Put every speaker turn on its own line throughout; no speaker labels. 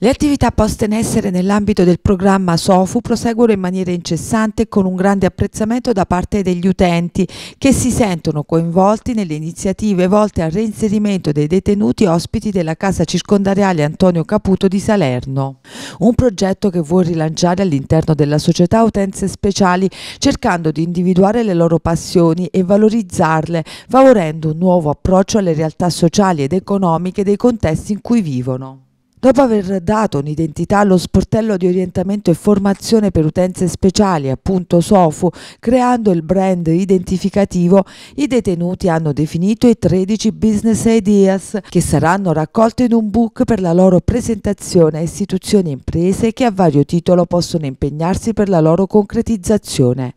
Le attività poste in essere nell'ambito del programma SOFU proseguono in maniera incessante e con un grande apprezzamento da parte degli utenti che si sentono coinvolti nelle iniziative volte al reinserimento dei detenuti ospiti della casa circondariale Antonio Caputo di Salerno. Un progetto che vuol rilanciare all'interno della società utenze speciali cercando di individuare le loro passioni e valorizzarle favorendo un nuovo approccio alle realtà sociali ed economiche dei contesti in cui vivono. Dopo aver dato un'identità allo sportello di orientamento e formazione per utenze speciali, appunto SOFU, creando il brand identificativo, i detenuti hanno definito i 13 business ideas che saranno raccolte in un book per la loro presentazione a istituzioni e imprese che a vario titolo possono impegnarsi per la loro concretizzazione.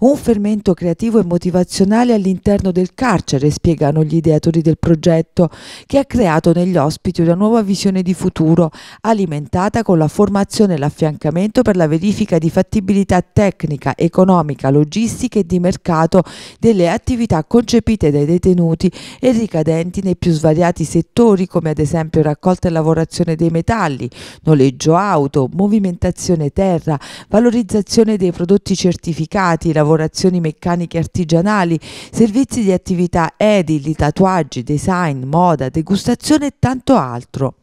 Un fermento creativo e motivazionale all'interno del carcere, spiegano gli ideatori del progetto, che ha creato negli ospiti una nuova visione di futuro futuro, alimentata con la formazione e l'affiancamento per la verifica di fattibilità tecnica, economica, logistica e di mercato delle attività concepite dai detenuti e ricadenti nei più svariati settori come ad esempio raccolta e lavorazione dei metalli, noleggio auto, movimentazione terra, valorizzazione dei prodotti certificati, lavorazioni meccaniche artigianali, servizi di attività edili, tatuaggi, design, moda, degustazione e tanto altro.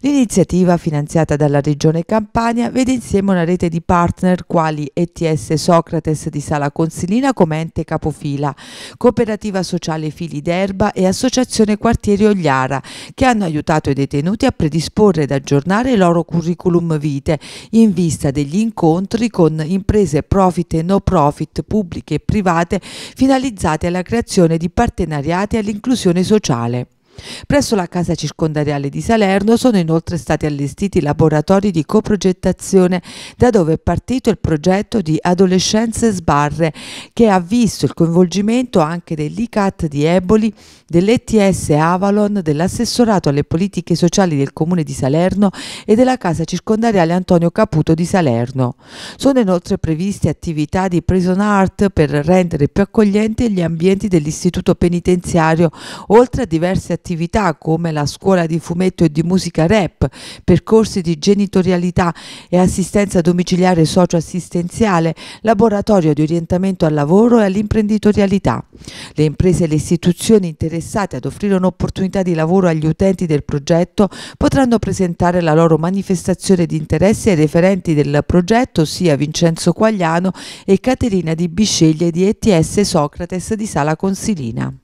L'iniziativa, finanziata dalla Regione Campania, vede insieme una rete di partner quali ETS Socrates di Sala Consilina come ente capofila, Cooperativa Sociale Fili d'Erba e Associazione Quartieri Ogliara, che hanno aiutato i detenuti a predisporre ed aggiornare il loro curriculum vitae in vista degli incontri con imprese profit e no profit pubbliche e private finalizzate alla creazione di partenariati e all'inclusione sociale. Presso la Casa Circondariale di Salerno sono inoltre stati allestiti laboratori di coprogettazione da dove è partito il progetto di Adolescenze Sbarre che ha visto il coinvolgimento anche dell'ICAT di Eboli, dell'ETS Avalon, dell'assessorato alle politiche sociali del Comune di Salerno e della Casa Circondariale Antonio Caputo di Salerno. Sono inoltre previste attività di prison art per rendere più accoglienti gli ambienti dell'istituto penitenziario, oltre a diverse attività attività come la scuola di fumetto e di musica rap, percorsi di genitorialità e assistenza domiciliare socioassistenziale, laboratorio di orientamento al lavoro e all'imprenditorialità. Le imprese e le istituzioni interessate ad offrire un'opportunità di lavoro agli utenti del progetto potranno presentare la loro manifestazione di interesse ai referenti del progetto, ossia Vincenzo Quagliano e Caterina di Bisceglie di ETS Socrates di Sala Consilina.